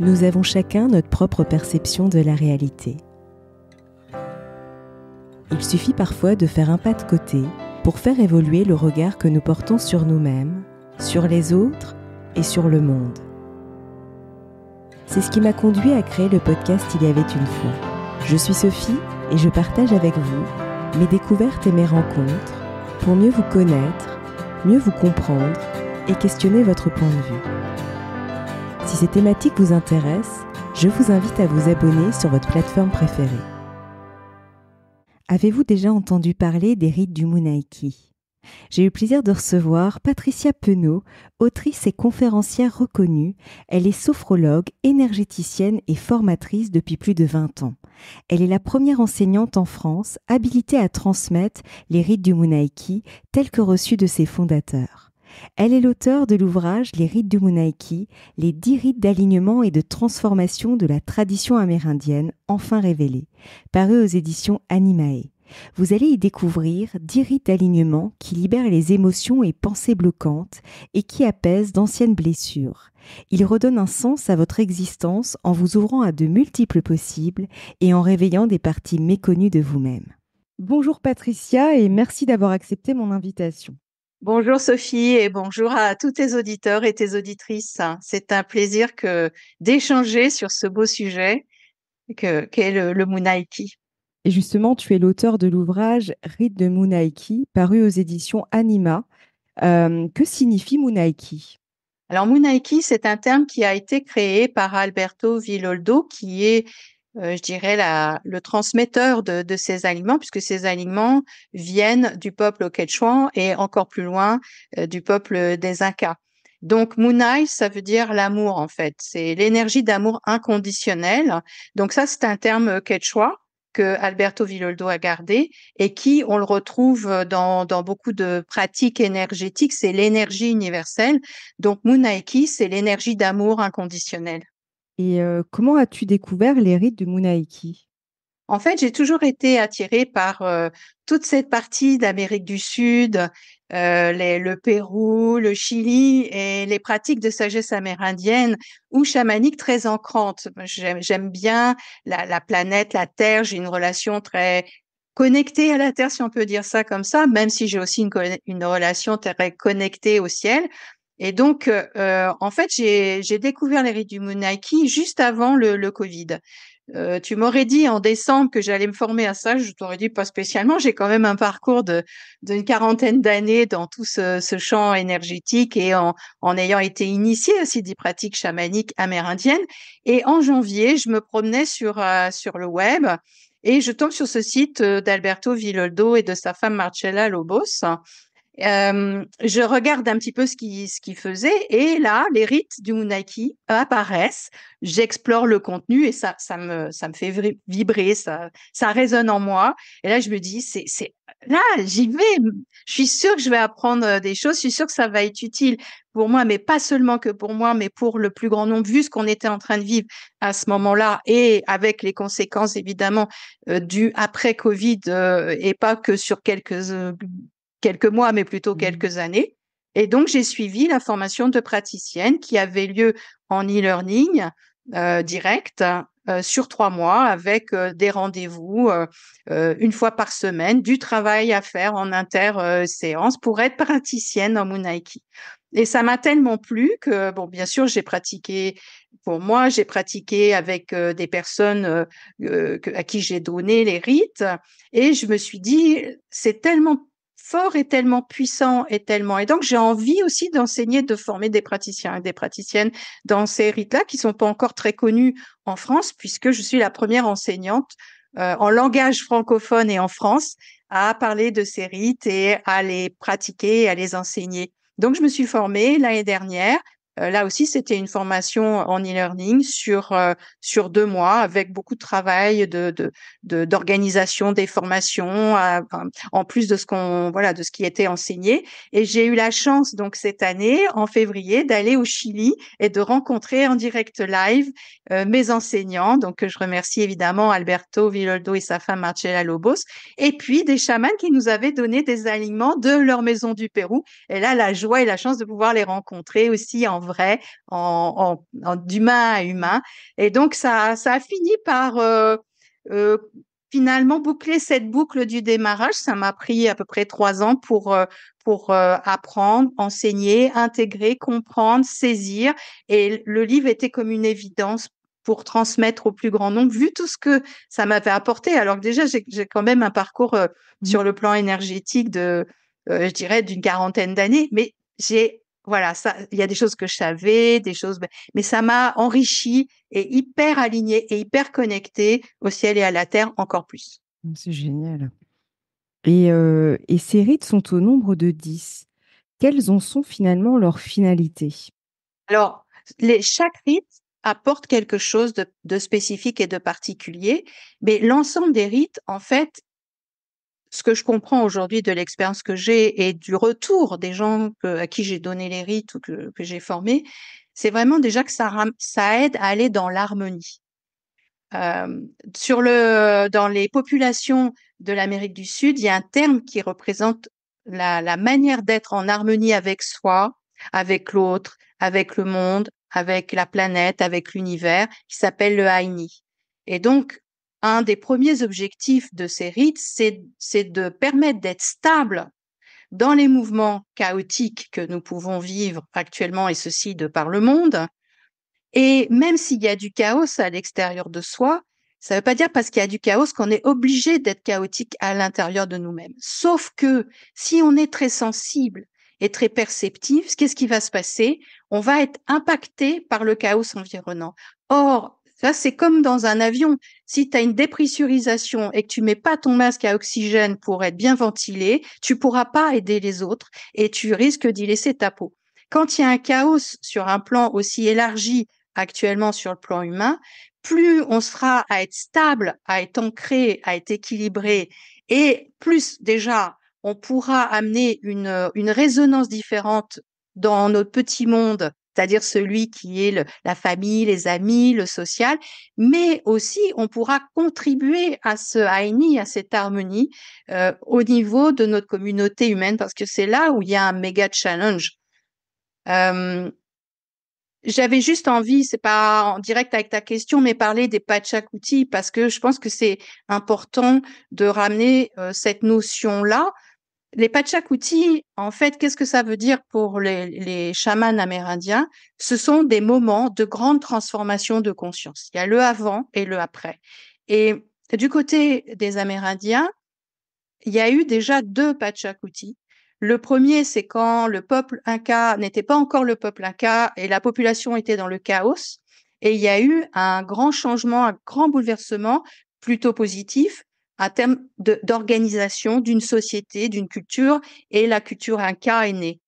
nous avons chacun notre propre perception de la réalité. Il suffit parfois de faire un pas de côté pour faire évoluer le regard que nous portons sur nous-mêmes, sur les autres et sur le monde. C'est ce qui m'a conduit à créer le podcast Il y avait une fois. Je suis Sophie et je partage avec vous mes découvertes et mes rencontres pour mieux vous connaître, mieux vous comprendre et questionner votre point de vue. Si ces thématiques vous intéressent, je vous invite à vous abonner sur votre plateforme préférée. Avez-vous déjà entendu parler des rites du Munaiki J'ai eu plaisir de recevoir Patricia Penot, autrice et conférencière reconnue. Elle est sophrologue, énergéticienne et formatrice depuis plus de 20 ans. Elle est la première enseignante en France habilitée à transmettre les rites du Munaiki tels que reçus de ses fondateurs. Elle est l'auteur de l'ouvrage Les rites du Munaiki, les dix rites d'alignement et de transformation de la tradition amérindienne enfin Révélée, paru aux éditions Animae. Vous allez y découvrir dix rites d'alignement qui libèrent les émotions et pensées bloquantes et qui apaisent d'anciennes blessures. Ils redonnent un sens à votre existence en vous ouvrant à de multiples possibles et en réveillant des parties méconnues de vous-même. Bonjour Patricia et merci d'avoir accepté mon invitation. Bonjour Sophie et bonjour à tous tes auditeurs et tes auditrices. C'est un plaisir que d'échanger sur ce beau sujet qu'est le, Munaiki. Et justement, tu es l'auteur de l'ouvrage Rite de Munaiki, paru aux éditions Anima. Euh, que signifie Munaiki Alors Munaiki, c'est un terme qui a été créé par Alberto Villoldo, qui est euh, je dirais, le transmetteur de, ces aliments, puisque ces aliments viennent du peuple quechua et encore plus loin euh, du peuple des Incas. Donc, Munai, ça veut dire l'amour, en fait. C'est l'énergie d'amour inconditionnel. Donc, ça, c'est un terme quechua que Alberto Villoldo a gardé et qui, on le retrouve dans, beaucoup de pratiques énergétiques, c'est l'énergie universelle. Donc, Munaiki, c'est l'énergie d'amour inconditionnel. Et euh, comment as-tu découvert les rites de Munaiki en fait, j'ai toujours été attirée par euh, toute cette partie d'Amérique du Sud, euh, le Pérou, le Chili et les pratiques de sagesse amérindienne ou chamanique très ancrantes. J'aime bien la, planète, la Terre. J'ai une relation très connectée à la Terre, si on peut dire ça comme ça, même si j'ai aussi une, une relation très connectée au ciel. Et donc, euh, euh, en fait, j'ai découvert les rites du Munaki juste avant le, le Covid. Euh, tu m'aurais dit en décembre que j'allais me former à ça, je t'aurais dit pas spécialement. J'ai quand même un parcours de d'une quarantaine d'années dans tout ce, ce, champ énergétique et en, en ayant été initiée aussi des pratiques chamaniques amérindiennes. Et en janvier, je me promenais sur euh, sur le web et je tombe sur ce site d'Alberto Villoldo et de sa femme Marcella Lobos je regarde un petit peu ce qu'il ce qui faisait et là, les rites du Munaki apparaissent. J'explore le contenu et ça, ça, me, ça me fait vibrer, ça, ça résonne en moi. Et là, je me dis, c'est, c'est là, j'y vais. Je suis sûre que je vais apprendre euh, des choses, je suis sûre que ça va être utile pour moi, mais pas seulement que pour moi, mais pour le plus grand nombre, vu ce qu'on était en train de vivre à ce moment-là et avec les conséquences évidemment euh, du après Covid euh, et pas que sur quelques quelques mois, mais plutôt mmh. quelques années. Et donc, j'ai suivi la formation de praticienne qui avait lieu en e-learning euh, direct euh, sur trois mois avec euh, des rendez-vous une fois par semaine, du travail à faire en inter-séance pour être praticienne en Munaiki. Et ça m'a tellement plu que, bon, bien sûr, j'ai pratiqué pour moi, j'ai pratiqué avec des personnes à qui j'ai donné les rites et je me suis dit, c'est tellement fort et tellement puissant et tellement. Et donc, j'ai envie aussi d'enseigner, de former des praticiens et des praticiennes dans ces rites-là qui sont pas encore très connus en France puisque je suis la première enseignante euh, en langage francophone et en France à parler de ces rites et à les pratiquer à les enseigner. Donc, je me suis formée l'année dernière euh, là aussi, c'était une formation en e-learning sur euh, sur deux mois avec beaucoup de travail, de d'organisation de, des formations, euh, en plus de ce qu'on voilà de ce qui était enseigné. Et j'ai eu la chance donc cette année, en février, d'aller au Chili et de rencontrer en direct live mes enseignants. Donc je remercie évidemment Alberto Villoldo et sa femme Marcella Lobos, et puis des chamans qui nous avaient donné des alignements de leur maison du Pérou. Et là, la joie et la chance de pouvoir les rencontrer aussi en vrai, en, d'humain à humain. Et donc, ça, ça a fini par euh, euh, finalement boucler cette boucle du démarrage. Ça m'a pris à peu près trois ans pour, euh, pour apprendre, enseigner, intégrer, comprendre, saisir. Et le livre était comme une évidence pour transmettre au plus grand nombre, vu tout ce que ça m'avait apporté. Alors que déjà, j'ai quand même un parcours mmh. sur le plan énergétique de, je dirais, d'une quarantaine d'années, mais j'ai voilà, il y a des choses que je savais, des choses, mais ça m'a enrichi et hyper aligné et hyper connecté au ciel et à la terre encore plus. Oh, c'est génial. Euh, et, ces rites sont au nombre de dix. Quelles en sont finalement leurs finalités Alors, les, chaque rite apporte quelque chose de spécifique et de particulier, mais l'ensemble des rites, en fait, ce que je comprends aujourd'hui de l'expérience que j'ai et du retour des gens à qui j'ai donné les rites ou que, j'ai formé, c'est vraiment déjà que ça, ça aide à aller dans l'harmonie. Euh, sur le, dans les populations de l'Amérique du Sud, il y a un terme qui représente la, manière d'être en harmonie avec soi, avec l'autre, avec le monde, avec la planète, avec l'univers, qui s'appelle le Haini. Et donc, un des premiers objectifs de ces rites, c'est de permettre d'être stable dans les mouvements chaotiques que nous pouvons vivre actuellement, et ceci de par le monde. Et même s'il y a du chaos à l'extérieur de soi, ça ne veut pas dire parce qu'il y a du chaos qu'on est obligé d'être chaotique à l'intérieur de nous-mêmes. Sauf que si on est très sensible et très perceptif, qu'est-ce qui va se passer On va être impacté par le chaos environnant. Or, ça, c'est comme dans un avion. Si tu as une dépressurisation et que tu mets pas ton masque à oxygène pour être bien ventilé, tu pourras pas aider les autres et tu risques d'y laisser ta peau. Quand il y a un chaos sur un plan aussi élargi actuellement sur le plan humain, plus on sera à être stable, à être ancré, à être équilibré et plus déjà on pourra amener une, une résonance différente dans notre petit monde c'est-à-dire celui qui est la famille, les amis, le social, mais aussi on pourra contribuer à ce haïni, à cette harmonie euh, au niveau de notre communauté humaine, parce que c'est là où il y a un méga challenge. Euh, j'avais juste envie, c'est pas en direct avec ta question, mais parler des pachakuti parce que je pense que c'est important de ramener euh, cette notion-là les Pachakuti, en fait, qu'est-ce que ça veut dire pour les, chamans amérindiens Ce sont des moments de grande transformation de conscience. Il y a le avant et le après. Et du côté des Amérindiens, il y a eu déjà deux Pachakuti. Le premier, c'est quand le peuple inca n'était pas encore le peuple inca et la population était dans le chaos. Et il y a eu un grand changement, un grand bouleversement plutôt positif un terme d'organisation d'une société, d'une culture, et la culture Inca est née.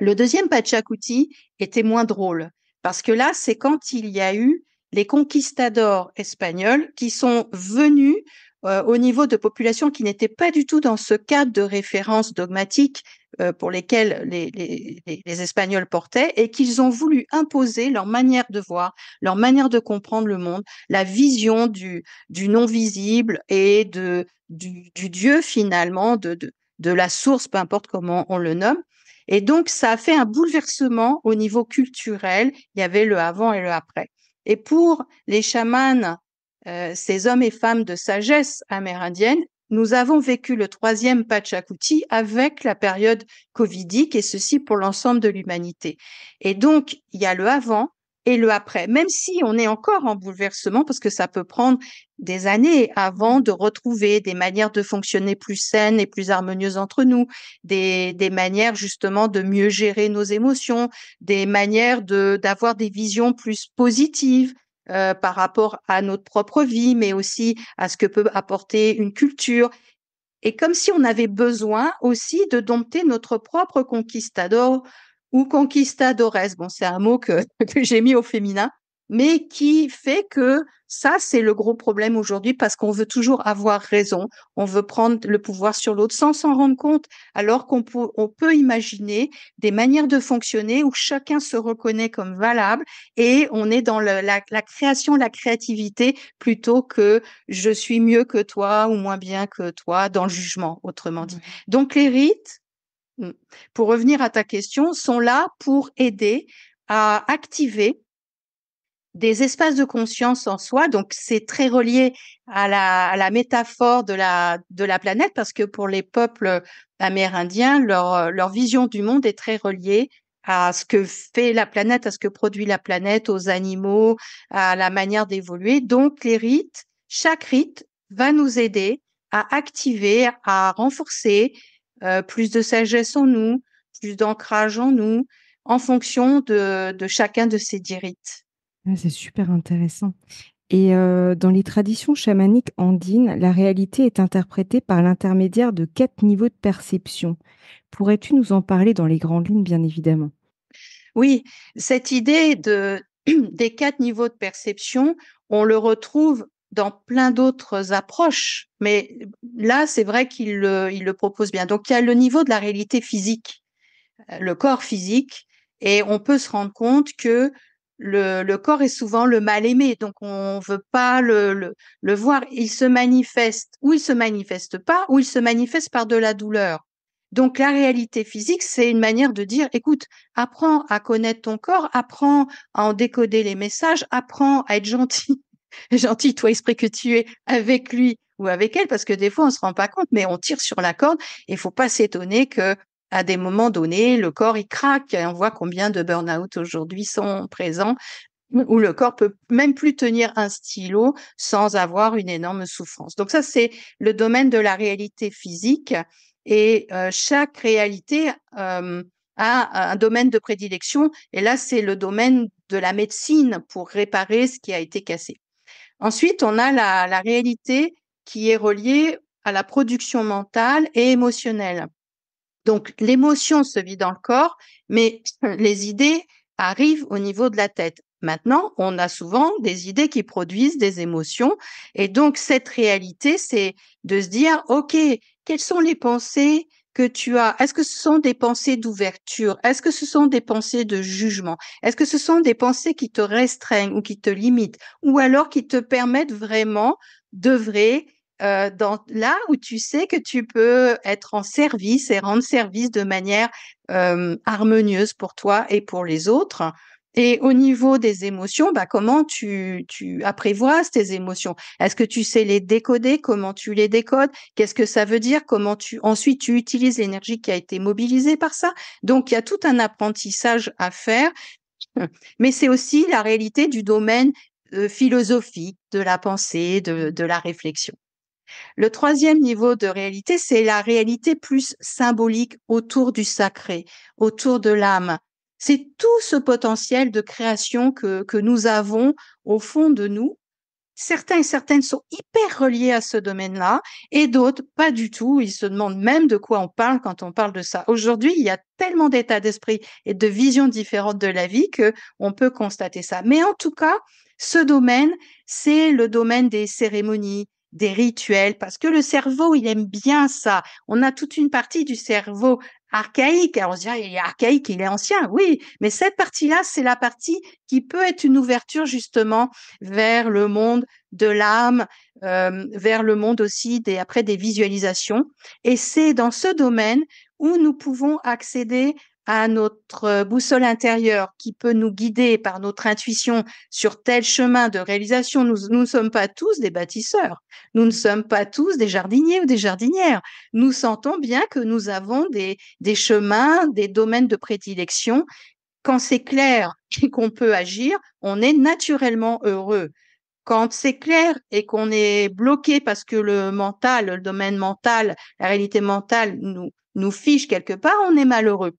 Le deuxième Pachacuti était moins drôle, parce que là, c'est quand il y a eu les conquistadors espagnols qui sont venus euh, au niveau de populations qui n'étaient pas du tout dans ce cadre de référence dogmatique euh, pour lesquels les, les, les, Espagnols portaient et qu'ils ont voulu imposer leur manière de voir, leur manière de comprendre le monde, la vision du, du non visible et de, du, du Dieu finalement, de, de, de la source, peu importe comment on le nomme. Et donc, ça a fait un bouleversement au niveau culturel. Il y avait le avant et le après. Et pour les chamans, euh, ces hommes et femmes de sagesse amérindienne, nous avons vécu le troisième Pachakuti avec la période covidique et ceci pour l'ensemble de l'humanité. Et donc, il y a le avant et le après, même si on est encore en bouleversement parce que ça peut prendre des années avant de retrouver des manières de fonctionner plus saines et plus harmonieuses entre nous, des, des manières justement de mieux gérer nos émotions, des manières de d'avoir des visions plus positives euh, par rapport à notre propre vie, mais aussi à ce que peut apporter une culture. Et comme si on avait besoin aussi de dompter notre propre conquistador ou conquistadores. Bon, c'est un mot que j'ai mis au féminin mais qui fait que ça, c'est le gros problème aujourd'hui parce qu'on veut toujours avoir raison, on veut prendre le pouvoir sur l'autre sans s'en rendre compte, alors qu'on peut, peut imaginer des manières de fonctionner où chacun se reconnaît comme valable et on est dans la, création, la créativité plutôt que je suis mieux que toi ou moins bien que toi dans le jugement, autrement dit. Donc les rites, hmm, pour revenir à ta question, sont là pour aider à activer des espaces de conscience en soi. Donc, c'est très relié à la, métaphore de la, de la planète parce que pour les peuples amérindiens, leur, vision du monde est très reliée à ce que fait la planète, à ce que produit la planète, aux animaux, à la manière d'évoluer. Donc, les rites, chaque rite va nous aider à activer, à renforcer euh, plus de sagesse en nous, plus d'ancrage en nous, en fonction de, de chacun de ces dix rites c'est super intéressant. Et euh, dans les traditions chamaniques andines, la réalité est interprétée par l'intermédiaire de quatre niveaux de perception. Pourrais-tu nous en parler dans les grandes lignes, bien évidemment Oui, cette idée des quatre niveaux de perception, on le retrouve dans plein d'autres approches, mais là, c'est vrai qu'il le propose bien. Donc, il y a le niveau de la réalité physique, euh, le corps physique, et on peut se rendre compte que le, corps est souvent le mal aimé, donc on ne veut pas le, voir. Il se manifeste ou il se manifeste pas, ou il se manifeste par de la douleur. Donc la réalité physique, c'est une manière de dire, écoute, apprends à connaître ton corps, apprends à en décoder les messages, apprends à être gentil, gentil, toi esprit que tu es avec lui ou avec elle, parce que des fois on se rend pas compte, mais on tire sur la corde et il faut pas s'étonner que à des moments donnés, le corps, il craque. Et on voit combien de burn-out aujourd'hui sont présents où le corps peut même plus tenir un stylo sans avoir une énorme souffrance. Donc ça, c'est le domaine de la réalité physique et euh, chaque réalité euh, a un domaine de prédilection et là, c'est le domaine de la médecine pour réparer ce qui a été cassé. Ensuite, on a la, la réalité qui est reliée à la production mentale et émotionnelle. Donc l'émotion se vit dans le corps, mais les idées arrivent au niveau de la tête. Maintenant, on a souvent des idées qui produisent des émotions. Et donc, cette réalité, c'est de se dire, OK, quelles sont les pensées que tu as Est-ce que ce sont des pensées d'ouverture Est-ce que ce sont des pensées de jugement Est-ce que ce sont des pensées qui te restreignent ou qui te limitent Ou alors qui te permettent vraiment d'œuvrer euh, dans, là où tu sais que tu peux être en service et rendre service de manière euh, harmonieuse pour toi et pour les autres. Et au niveau des émotions, bah comment tu, tu tes émotions Est-ce que tu sais les décoder Comment tu les décodes Qu'est-ce que ça veut dire Comment tu ensuite tu utilises l'énergie qui a été mobilisée par ça Donc il y a tout un apprentissage à faire, mais c'est aussi la réalité du domaine euh, philosophique de la pensée, de, de la réflexion. Le troisième niveau de réalité, c'est la réalité plus symbolique autour du sacré, autour de l'âme. C'est tout ce potentiel de création que, que nous avons au fond de nous. Certains et certaines sont hyper reliés à ce domaine-là et d'autres pas du tout. Ils se demandent même de quoi on parle quand on parle de ça. Aujourd'hui, il y a tellement d'états d'esprit et de visions différentes de la vie que on peut constater ça. Mais en tout cas, ce domaine, c'est le domaine des cérémonies, des rituels, parce que le cerveau, il aime bien ça. On a toute une partie du cerveau archaïque. Alors, on se dit, il est archaïque, il est ancien, oui, mais cette partie-là, c'est la partie qui peut être une ouverture justement vers le monde de l'âme, euh, vers le monde aussi des, après des visualisations. Et c'est dans ce domaine où nous pouvons accéder à notre euh, boussole intérieure qui peut nous guider par notre intuition sur tel chemin de réalisation. Nous, ne sommes pas tous des bâtisseurs, nous ne sommes pas tous des jardiniers ou des jardinières. Nous sentons bien que nous avons des, chemins, des domaines de prédilection. Quand c'est clair et qu'on peut agir, on est naturellement heureux. Quand c'est clair et qu'on est bloqué parce que le mental, le domaine mental, la réalité mentale nous, nous fiche quelque part, on est malheureux.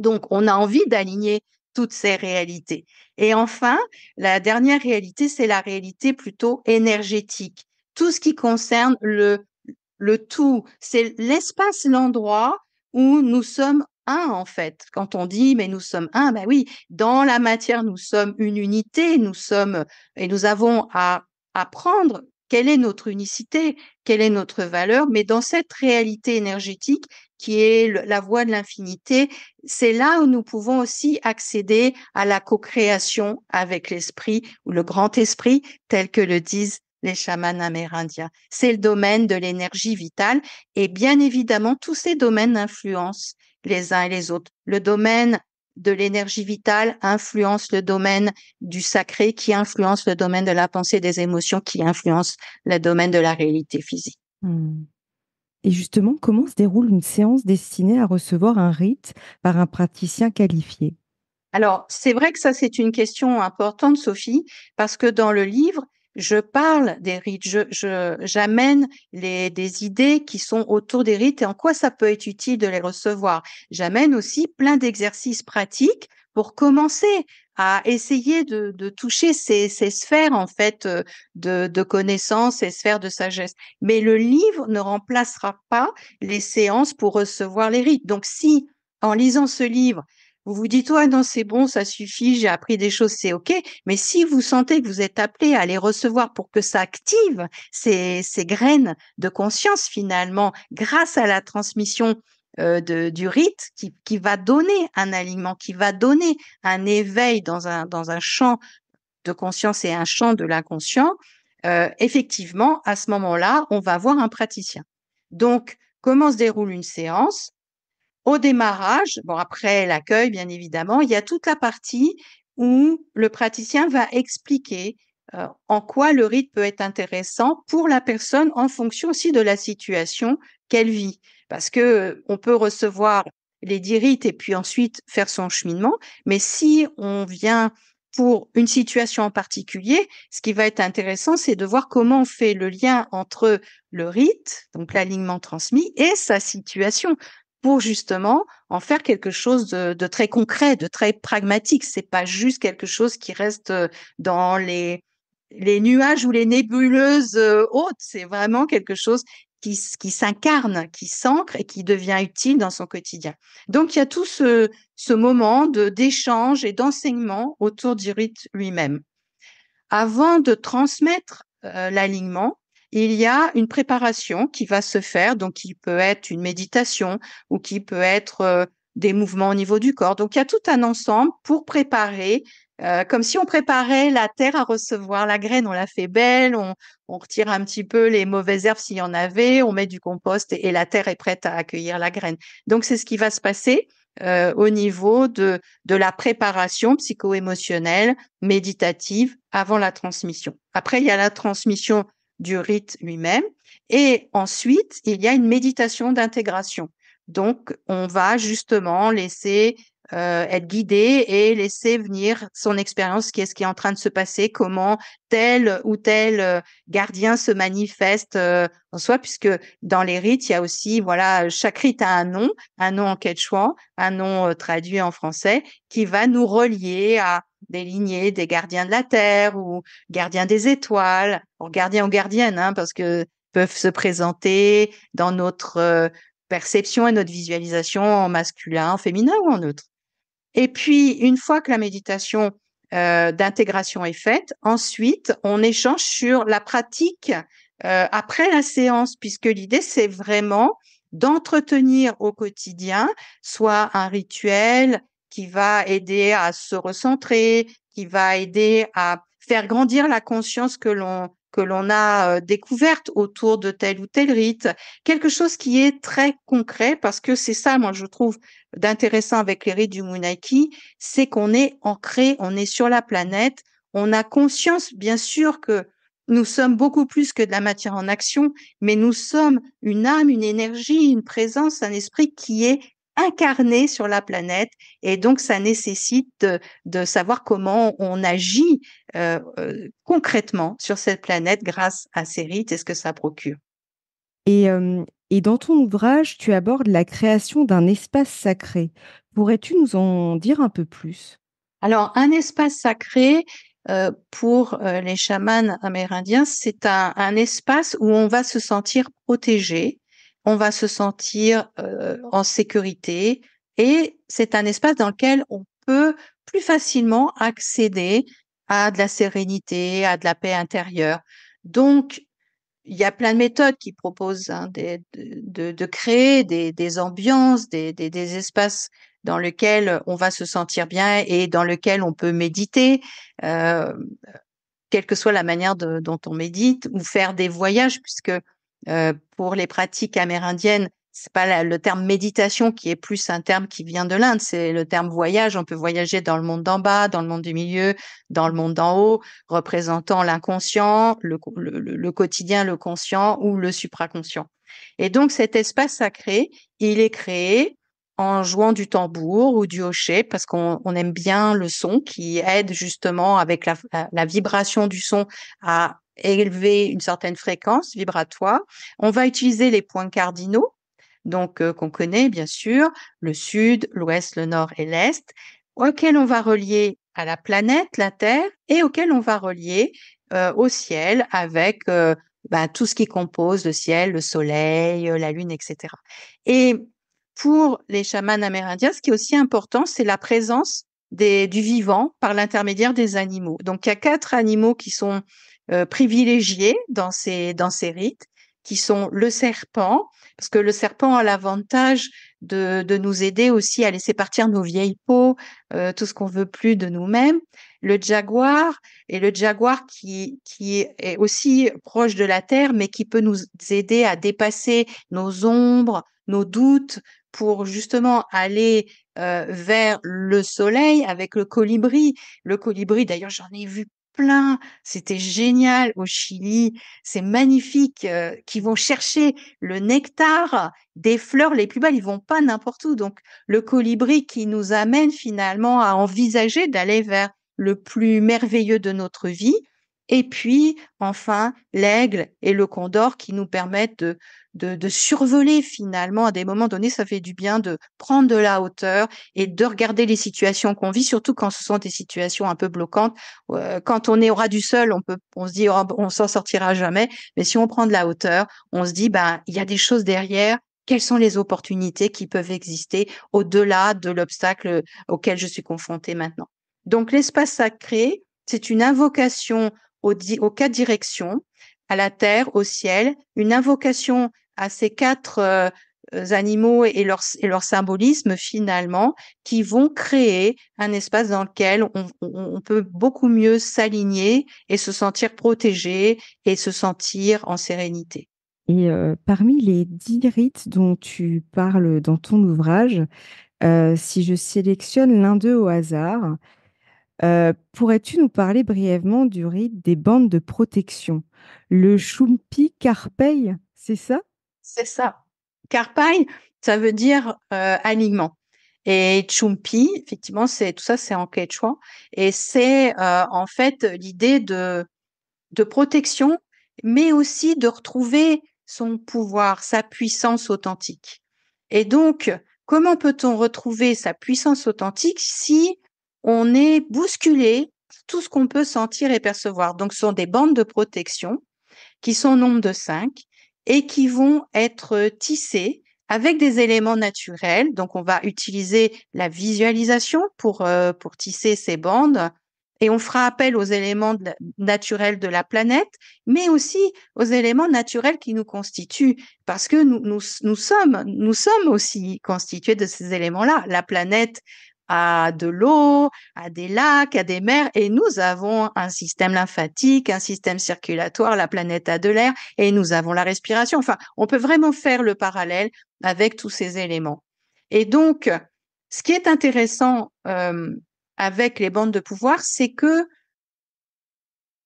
Donc, on a envie d'aligner toutes ces réalités. Et enfin, la dernière réalité, c'est la réalité plutôt énergétique. Tout ce qui concerne le, le tout, c'est l'espace, l'endroit où nous sommes un, en fait. Quand on dit, mais nous sommes un, ben oui, dans la matière, nous sommes une unité, nous sommes, et nous avons à apprendre quelle est notre unicité, quelle est notre valeur, mais dans cette réalité énergétique qui est la voie de l'infinité, c'est là où nous pouvons aussi accéder à la co-création avec l'esprit ou le grand esprit, tel que le disent les chamans amérindiens. C'est le domaine de l'énergie vitale et bien évidemment tous ces domaines influencent les uns et les autres. Le domaine de l'énergie vitale influence le domaine du sacré, qui influence le domaine de la pensée, des émotions, qui influence le domaine de la réalité physique. Hmm. Et justement, comment se déroule une séance destinée à recevoir un rite par un praticien qualifié alors, c'est vrai que ça, c'est une question importante, Sophie, parce que dans le livre, je parle des rites, j'amène des idées qui sont autour des rites et en quoi ça peut être utile de les recevoir. J'amène aussi plein d'exercices pratiques pour commencer à essayer de, toucher ces, sphères en fait euh, de, de connaissances, ces sphères de sagesse. Mais le livre ne remplacera pas les séances pour recevoir les rites. Donc si en lisant ce livre, vous vous dites ouais non c'est bon ça suffit j'ai appris des choses c'est ok mais si vous sentez que vous êtes appelé à les recevoir pour que ça active ces, graines de conscience finalement grâce à la transmission euh, du rite qui, va donner un aliment qui va donner un éveil dans un champ de conscience et un champ de l'inconscient euh, effectivement à ce moment là on va voir un praticien donc comment se déroule une séance au démarrage, bon après l'accueil bien évidemment, il y a toute la partie où le praticien va expliquer euh, en quoi le rite peut être intéressant pour la personne en fonction aussi de la situation qu'elle vit parce que on peut recevoir les dix rites et puis ensuite faire son cheminement, mais si on vient pour une situation en particulier, ce qui va être intéressant, c'est de voir comment on fait le lien entre le rite, donc l'alignement transmis, et sa situation pour justement en faire quelque chose de, très concret, de très pragmatique. C'est pas juste quelque chose qui reste euh, dans les nuages ou les nébuleuses euh, hautes. C'est vraiment quelque chose qui, s'incarne, qui s'ancre et qui devient utile dans son quotidien. Donc il y a tout ce, ce moment d'échange et d'enseignement autour du rite lui-même. Avant de transmettre euh, l'alignement, il y a une préparation qui va se faire, donc qui peut être une méditation ou qui peut être euh, des mouvements au niveau du corps. Donc il y a tout un ensemble pour préparer, euh, comme si on préparait la terre à recevoir la graine, on la fait belle, on, retire un petit peu les mauvaises herbes s'il y en avait, on met du compost et, la terre est prête à accueillir la graine. Donc c'est ce qui va se passer. Euh, au niveau de, de la préparation psycho-émotionnelle, méditative, avant la transmission. Après, il y a la transmission du rite lui-même. Et ensuite, il y a une méditation d'intégration. Donc, on va justement laisser euh, être guidé et laisser venir son expérience, qu'est-ce qui est en train de se passer, comment tel ou tel euh, gardien se manifeste euh, en soi, puisque dans les rites, il y a aussi, voilà, chaque rite a un nom, un nom en quechua, un nom traduit en français, qui va nous relier à des lignées, des gardiens de la terre ou gardiens des étoiles, ou gardiens ou gardiennes, hein, parce que peuvent se présenter dans notre perception et notre visualisation en masculin, en féminin ou en neutre. Et puis, une fois que la méditation euh, d'intégration est faite, ensuite, on échange sur la pratique euh, après la séance, puisque l'idée, c'est vraiment d'entretenir au quotidien soit un rituel qui va aider à se recentrer, qui va aider à faire grandir la conscience que l'on que l'on a euh, découverte autour de tel ou tel rite, quelque chose qui est très concret parce que c'est ça, moi, je trouve d'intéressant avec les rites du Munaki, c'est qu'on est ancré, on est sur la planète, on a conscience, bien sûr, que nous sommes beaucoup plus que de la matière en action, mais nous sommes une âme, une énergie, une présence, un esprit qui est incarné sur la planète et donc ça nécessite de, savoir comment on agit euh, euh, concrètement sur cette planète grâce à ces rites et ce que ça procure. Euh, et, dans ton ouvrage, tu abordes la création d'un espace sacré. Pourrais-tu nous en dire un peu plus Alors, un espace sacré, pour les chamans amérindiens, c'est un, espace où on va se sentir protégé, on va se sentir euh, en sécurité et c'est un espace dans lequel on peut plus facilement accéder à de la sérénité, à de la paix intérieure. Donc, il y a plein de méthodes qui proposent hein, de, créer des, ambiances, des, espaces dans lesquels on va se sentir bien et dans lesquels on peut méditer, euh, quelle que soit la manière dont on médite, ou faire des voyages, puisque pour les pratiques amérindiennes, c'est pas le terme méditation qui est plus un terme qui vient de l'Inde, c'est le terme voyage. On peut voyager dans le monde d'en bas, dans le monde du milieu, dans le monde d'en haut, représentant l'inconscient, le, quotidien, le conscient ou le supraconscient. Et donc cet espace sacré, il est créé en jouant du tambour ou du hochet parce qu'on aime bien le son qui aide justement avec la, la, vibration du son à élever une certaine fréquence vibratoire. On va utiliser les points cardinaux, donc euh, qu'on connaît bien sûr, le sud, l'ouest, le nord et l'est, auxquels on va relier à la planète, la Terre, et auxquels on va relier euh, au ciel avec euh, ben, tout ce qui compose le ciel, le soleil, la lune, etc. Et pour les chamans amérindiens, ce qui est aussi important, c'est la présence du vivant par l'intermédiaire des animaux. Donc, il y a quatre animaux qui sont euh, privilégiés dans ces, dans ces rites, qui sont le serpent, parce que le serpent a l'avantage de, de nous aider aussi à laisser partir nos vieilles peaux, euh, tout ce qu'on veut plus de nous-mêmes. Le jaguar et le jaguar qui, qui est aussi proche de la terre, mais qui peut nous aider à dépasser nos ombres, nos doutes, pour justement aller euh, vers le soleil avec le colibri. Le colibri, d'ailleurs, j'en ai vu plein, c'était génial au Chili, c'est magnifique, euh, qui vont chercher le nectar des fleurs les plus belles, ils vont pas n'importe où. Donc le colibri qui nous amène finalement à envisager d'aller vers le plus merveilleux de notre vie, et puis, enfin, l'aigle et le condor qui nous permettent de, de, de, survoler finalement. À des moments donnés, ça fait du bien de prendre de la hauteur et de regarder les situations qu'on vit, surtout quand ce sont des situations un peu bloquantes. Euh, quand on est au ras du sol, on peut, on se dit, oh, on s'en sortira jamais. Mais si on prend de la hauteur, on se dit, ben, il y a des choses derrière quelles sont les opportunités qui peuvent exister au-delà de l'obstacle auquel je suis confrontée maintenant. Donc l'espace sacré, c'est une invocation aux, quatre directions, à la terre, au ciel, une invocation à ces quatre euh, animaux et leur, et leur symbolisme finalement, qui vont créer un espace dans lequel on, peut beaucoup mieux s'aligner et se sentir protégé et se sentir en sérénité. Et euh, parmi les dix rites dont tu parles dans ton ouvrage, euh, si je sélectionne l'un d'eux au hasard, euh, pourrais-tu nous parler brièvement du rite des bandes de protection Le chumpi Carpeille, c'est ça C'est ça. Carpaille, ça veut dire euh, alignement. Et Chumpi, effectivement, c'est tout ça, c'est en quechua. Et c'est euh, en fait l'idée de, de protection, mais aussi de retrouver son pouvoir, sa puissance authentique. Et donc, comment peut-on retrouver sa puissance authentique si on est bousculé tout ce qu'on peut sentir et percevoir. Donc, ce sont des bandes de protection qui sont au nombre de cinq et qui vont être tissées avec des éléments naturels. Donc, on va utiliser la visualisation pour, euh, pour tisser ces bandes et on fera appel aux éléments naturels de la planète, mais aussi aux éléments naturels qui nous constituent, parce que nous sommes, nous sommes aussi constitués de ces éléments-là. La planète, à de l'eau, à des lacs, à des mers, et nous avons un système lymphatique, un système circulatoire, la planète a de l'air, et nous avons la respiration. Enfin, on peut vraiment faire le parallèle avec tous ces éléments. Et donc, ce qui est intéressant euh, avec les bandes de pouvoir, c'est que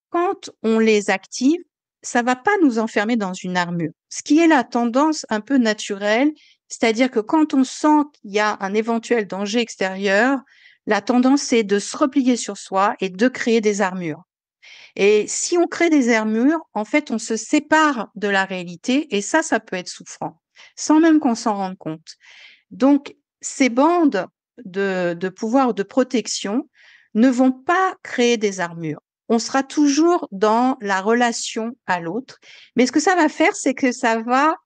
quand on les active, ça va pas nous enfermer dans une armure. Ce qui est la tendance un peu naturelle c'est-à-dire que quand on sent qu'il y a un éventuel danger extérieur, la tendance est de se replier sur soi et de créer des armures. Et si on crée des armures, en fait, on se sépare de la réalité et ça, ça peut être souffrant, sans même qu'on s'en rende compte. Donc, ces bandes de, de pouvoir de protection ne vont pas créer des armures. On sera toujours dans la relation à l'autre. Mais ce que ça va faire, c'est que ça va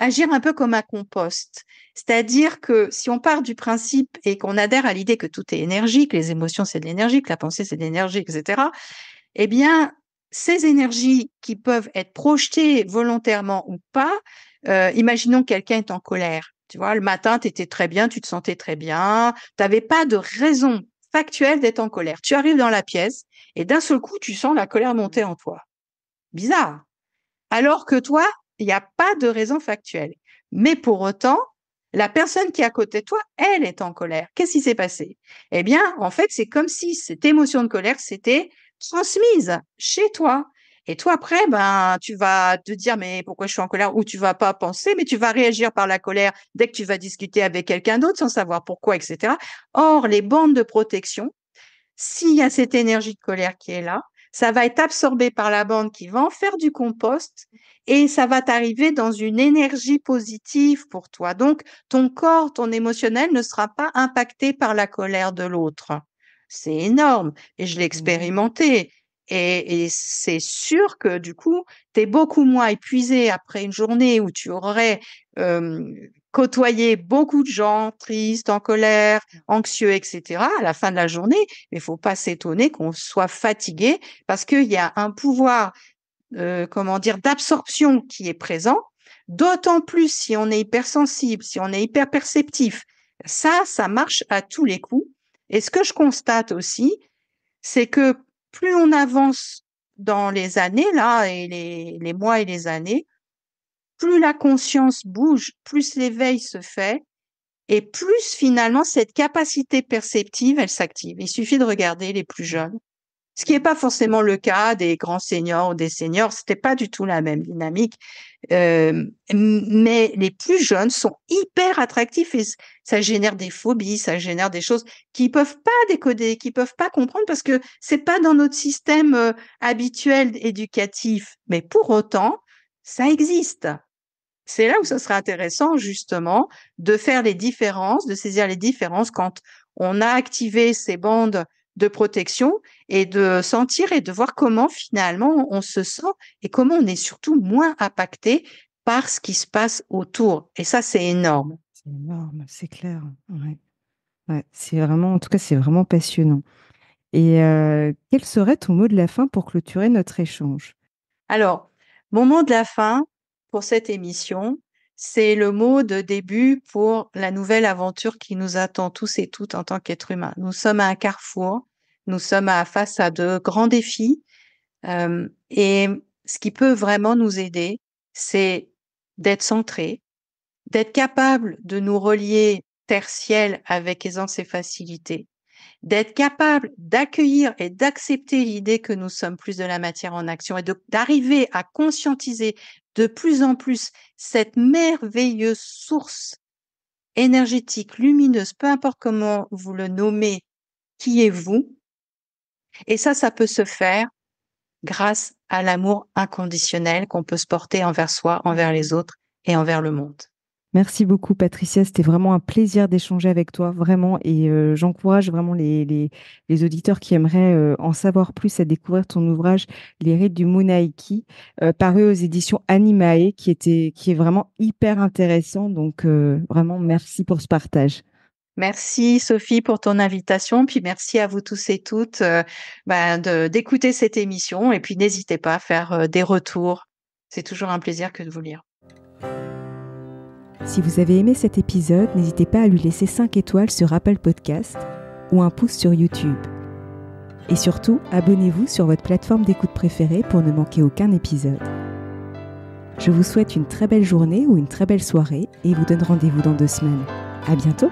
agir un peu comme un compost. C'est-à-dire que si on part du principe et qu'on adhère à l'idée que tout est énergie, que les émotions c'est de l'énergie, que la pensée c'est de l'énergie, etc., eh bien, ces énergies qui peuvent être projetées volontairement ou pas, euh, imaginons que quelqu'un est en colère. Tu vois, le matin, tu étais très bien, tu te sentais très bien, tu n'avais pas de raison factuelle d'être en colère. Tu arrives dans la pièce et d'un seul coup, tu sens la colère monter en toi. Bizarre. Alors que toi, il n'y a pas de raison factuelle. Mais pour autant, la personne qui est à côté de toi, elle est en colère. Qu'est-ce qui s'est passé Eh bien, en fait, c'est comme si cette émotion de colère s'était transmise chez toi. Et toi, après, ben, tu vas te dire, mais pourquoi je suis en colère? Ou tu vas pas penser, mais tu vas réagir par la colère dès que tu vas discuter avec quelqu'un d'autre sans savoir pourquoi, etc. Or, les bandes de protection, s'il y a cette énergie de colère qui est là, ça va être absorbé par la bande qui va en faire du compost et ça va t'arriver dans une énergie positive pour toi. Donc, ton corps, ton émotionnel ne sera pas impacté par la colère de l'autre. C'est énorme et je l'ai mmh expérimenté. Et, c'est sûr que du coup, tu es beaucoup moins épuisé après une journée où tu aurais euh, côtoyer beaucoup de gens tristes, en colère, mmh. anxieux, etc. à la fin de la journée, mais il faut pas s'étonner qu'on soit fatigué parce qu'il y a un pouvoir, euh, comment dire, d'absorption qui est présent. D'autant plus si on est hypersensible, si on est hyper perceptif. Ça, ça marche à tous les coups. Et ce que je constate aussi, c'est que plus on avance dans les années là et les mois et les années, plus la conscience bouge, plus l'éveil se fait, et plus finalement cette capacité perceptive, elle s'active. Il suffit de regarder les plus jeunes, ce qui n'est pas forcément le cas des grands seniors ou des seniors. C'était pas du tout la même dynamique, euh, mais les plus jeunes sont hyper attractifs et ça génère des phobies, ça génère des choses qu'ils peuvent pas décoder, qu'ils peuvent pas comprendre parce que c'est pas dans notre système euh, habituel éducatif. Mais pour autant, ça existe. C'est là où ce sera intéressant justement de faire les différences, de saisir les différences quand on a activé ces bandes de protection et de sentir et de voir comment finalement on se sent et comment on est surtout moins impacté par ce qui se passe autour. Et ça, c'est énorme. C'est énorme, c'est clair. c'est vraiment, en tout cas, c'est vraiment passionnant. Et euh, quel serait ton mot de la fin pour clôturer notre échange Alors, mon mot de la fin, pour cette émission. C'est le mot de début pour la nouvelle aventure qui nous attend tous et toutes en tant qu'êtres humains. Nous sommes à un carrefour, nous sommes à, face à de grands défis. Euh, et ce qui peut vraiment nous aider, c'est d'être centré, d'être capable de nous relier terre-ciel avec aisance et facilité, d'être capable d'accueillir et d'accepter l'idée que nous sommes plus de la matière en action et d'arriver à conscientiser de plus en plus cette merveilleuse source énergétique, lumineuse, peu importe comment vous le nommez, qui est vous. Et ça, ça peut se faire grâce à l'amour inconditionnel qu'on peut se porter envers soi, envers les autres et envers le monde. Merci beaucoup Patricia, c'était vraiment un plaisir d'échanger avec toi, vraiment, et euh, j'encourage vraiment les, les, auditeurs qui aimeraient euh, en savoir plus à découvrir ton ouvrage Les rites du Munaiki, euh, paru aux éditions Animae, qui, était, qui est vraiment hyper intéressant, donc vraiment merci pour ce partage. Merci Sophie pour ton invitation, puis merci à vous tous et toutes bah, d'écouter cette émission, et puis n'hésitez pas à faire des retours, c'est toujours un plaisir que de vous lire. Si vous avez aimé cet épisode, n'hésitez pas à lui laisser 5 étoiles sur Apple Podcast ou un pouce sur YouTube. Et surtout, abonnez-vous sur votre plateforme d'écoute préférée pour ne manquer aucun épisode. Je vous souhaite une très belle journée ou une très belle soirée et vous donne rendez-vous dans deux semaines. À bientôt!